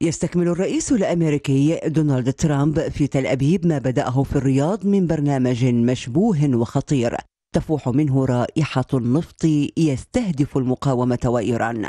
يستكمل الرئيس الامريكي دونالد ترامب في تل ابيب ما بداه في الرياض من برنامج مشبوه وخطير تفوح منه رائحه النفط يستهدف المقاومه وايران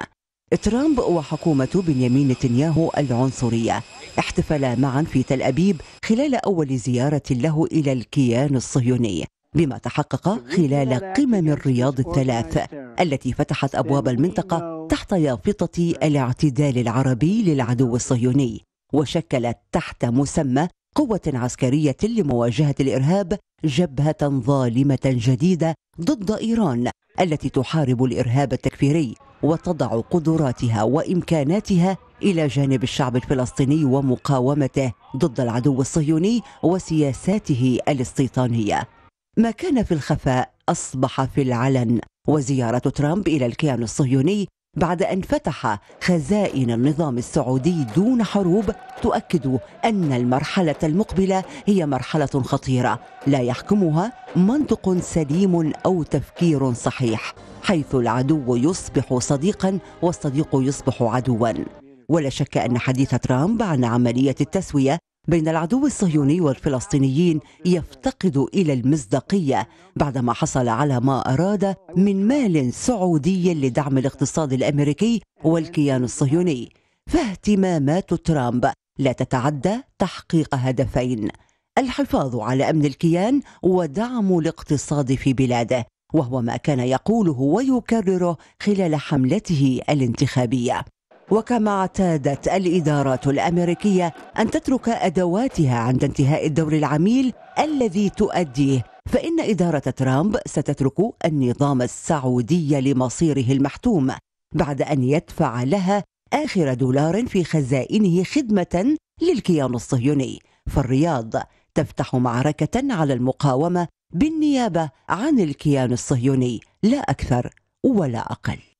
ترامب وحكومة بنيامين نتنياهو العنصرية احتفلا معا في تل أبيب خلال أول زيارة له إلى الكيان الصهيوني بما تحقق خلال قمم الرياض الثلاث التي فتحت أبواب المنطقة تحت يافطة الاعتدال العربي للعدو الصهيوني وشكلت تحت مسمى قوة عسكرية لمواجهة الإرهاب جبهة ظالمة جديدة ضد إيران التي تحارب الإرهاب التكفيري وتضع قدراتها وإمكاناتها إلى جانب الشعب الفلسطيني ومقاومته ضد العدو الصهيوني وسياساته الاستيطانية ما كان في الخفاء أصبح في العلن وزيارة ترامب إلى الكيان الصهيوني بعد أن فتح خزائن النظام السعودي دون حروب تؤكد أن المرحلة المقبلة هي مرحلة خطيرة لا يحكمها منطق سليم أو تفكير صحيح حيث العدو يصبح صديقا والصديق يصبح عدوا ولا شك أن حديث ترامب عن عملية التسوية بين العدو الصهيوني والفلسطينيين يفتقد الى المصداقيه بعدما حصل على ما اراد من مال سعودي لدعم الاقتصاد الامريكي والكيان الصهيوني فاهتمامات ترامب لا تتعدى تحقيق هدفين الحفاظ على امن الكيان ودعم الاقتصاد في بلاده وهو ما كان يقوله ويكرره خلال حملته الانتخابيه وكما اعتادت الادارات الامريكيه ان تترك ادواتها عند انتهاء الدور العميل الذي تؤديه فان اداره ترامب ستترك النظام السعودي لمصيره المحتوم بعد ان يدفع لها اخر دولار في خزائنه خدمه للكيان الصهيوني فالرياض تفتح معركه على المقاومه بالنيابه عن الكيان الصهيوني لا اكثر ولا اقل